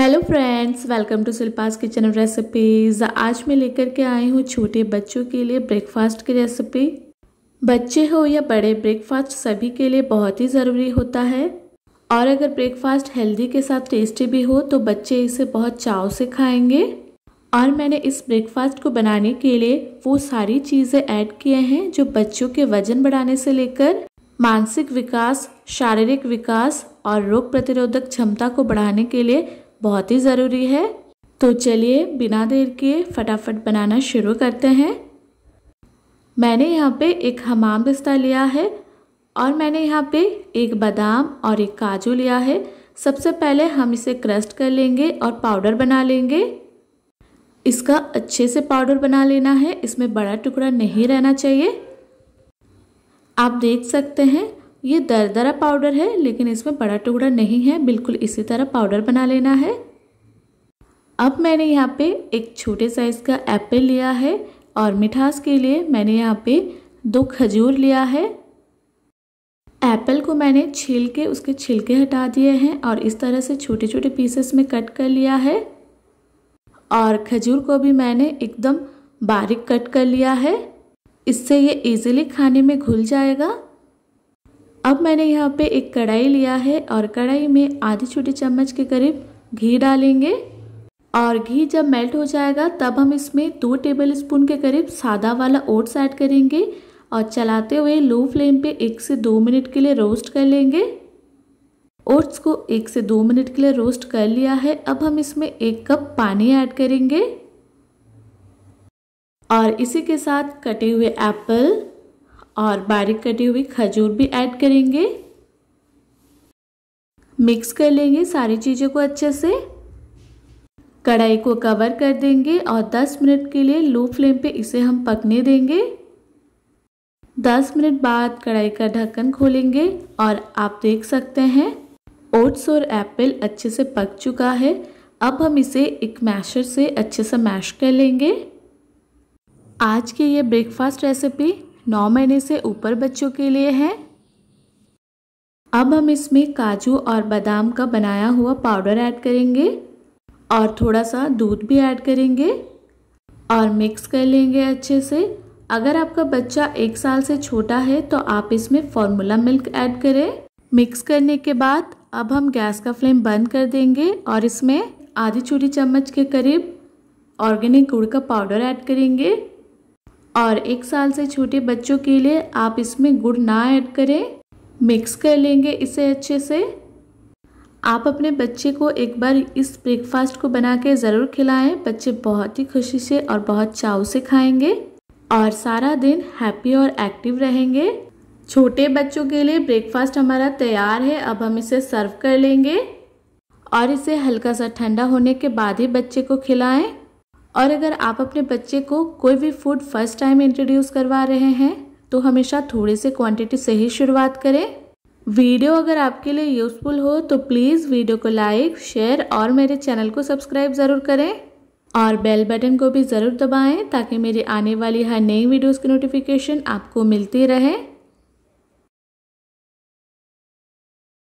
hello friends welcome to Shilpa's kitchen recipes आज मैं लेकर के आई हूँ छोटे बच्चों के लिए ब्रेकफास्ट की रेसिपी बच्चे हो या बड़े ब्रेकफास्ट सभी के लिए बहुत ही ज़रूरी होता है और अगर ब्रेकफास्ट हेल्दी के साथ टेस्टी भी हो तो बच्चे इसे बहुत चाव से खाएंगे और मैंने इस ब्रेकफास्ट को बनाने के लिए वो सारी चीज़ें ऐड किए हैं जो बच्चों के वजन बढ़ाने से लेकर मानसिक विकास शारीरिक विकास और रोग प्रतिरोधक क्षमता को बढ़ाने के लिए बहुत ही ज़रूरी है तो चलिए बिना देर के फटाफट बनाना शुरू करते हैं मैंने यहाँ पे एक हमाम पिस्ता लिया है और मैंने यहाँ पे एक बादाम और एक काजू लिया है सबसे पहले हम इसे क्रस्ट कर लेंगे और पाउडर बना लेंगे इसका अच्छे से पाउडर बना लेना है इसमें बड़ा टुकड़ा नहीं रहना चाहिए आप देख सकते हैं ये दरदरा पाउडर है लेकिन इसमें बड़ा टुकड़ा नहीं है बिल्कुल इसी तरह पाउडर बना लेना है अब मैंने यहाँ पे एक छोटे साइज़ का एप्पल लिया है और मिठास के लिए मैंने यहाँ पे दो खजूर लिया है एप्पल को मैंने छील के उसके छिलके हटा दिए हैं और इस तरह से छोटे छोटे पीसेस में कट कर लिया है और खजूर को भी मैंने एकदम बारीक कट कर लिया है इससे ये इजीली खाने में घुल जाएगा अब मैंने यहाँ पे एक कढ़ाई लिया है और कढ़ाई में आधी छोटी चम्मच के करीब घी डालेंगे और घी जब मेल्ट हो जाएगा तब हम इसमें दो टेबल स्पून के करीब सादा वाला ओट्स ऐड करेंगे और चलाते हुए लो फ्लेम पे एक से दो मिनट के लिए रोस्ट कर लेंगे ओट्स को एक से दो मिनट के लिए रोस्ट कर लिया है अब हम इसमें एक कप पानी ऐड करेंगे और इसी के साथ कटे हुए एप्पल और बारीक कटी हुई खजूर भी ऐड करेंगे मिक्स कर लेंगे सारी चीज़ों को अच्छे से कढ़ाई को कवर कर देंगे और 10 मिनट के लिए लो फ्लेम पे इसे हम पकने देंगे 10 मिनट बाद कढ़ाई का ढक्कन खोलेंगे और आप देख सकते हैं ओट्स और एप्पल अच्छे से पक चुका है अब हम इसे एक मैशर से अच्छे से मैश कर लेंगे आज की ये ब्रेकफास्ट रेसिपी नौ महीने से ऊपर बच्चों के लिए है अब हम इसमें काजू और बादाम का बनाया हुआ पाउडर ऐड करेंगे और थोड़ा सा दूध भी ऐड करेंगे और मिक्स कर लेंगे अच्छे से अगर आपका बच्चा एक साल से छोटा है तो आप इसमें फॉर्मूला मिल्क ऐड करें मिक्स करने के बाद अब हम गैस का फ्लेम बंद कर देंगे और इसमें आधी छोटी चम्मच के करीब ऑर्गेनिक गुड़ का पाउडर ऐड करेंगे और एक साल से छोटे बच्चों के लिए आप इसमें गुड़ ना ऐड करें मिक्स कर लेंगे इसे अच्छे से आप अपने बच्चे को एक बार इस ब्रेकफास्ट को बना के ज़रूर खिलाएं बच्चे बहुत ही खुशी से और बहुत चाव से खाएंगे और सारा दिन हैप्पी और एक्टिव रहेंगे छोटे बच्चों के लिए ब्रेकफास्ट हमारा तैयार है अब हम इसे सर्व कर लेंगे और इसे हल्का सा ठंडा होने के बाद ही बच्चे को खिलाएं और अगर आप अपने बच्चे को कोई भी फूड फर्स्ट टाइम इंट्रोड्यूस करवा रहे हैं तो हमेशा थोड़े से क्वांटिटी से ही शुरुआत करें वीडियो अगर आपके लिए यूज़फुल हो तो प्लीज़ वीडियो को लाइक शेयर और मेरे चैनल को सब्सक्राइब ज़रूर करें और बेल बटन को भी ज़रूर दबाएं ताकि मेरी आने वाली हर नई वीडियोस की नोटिफिकेशन आपको मिलती रहे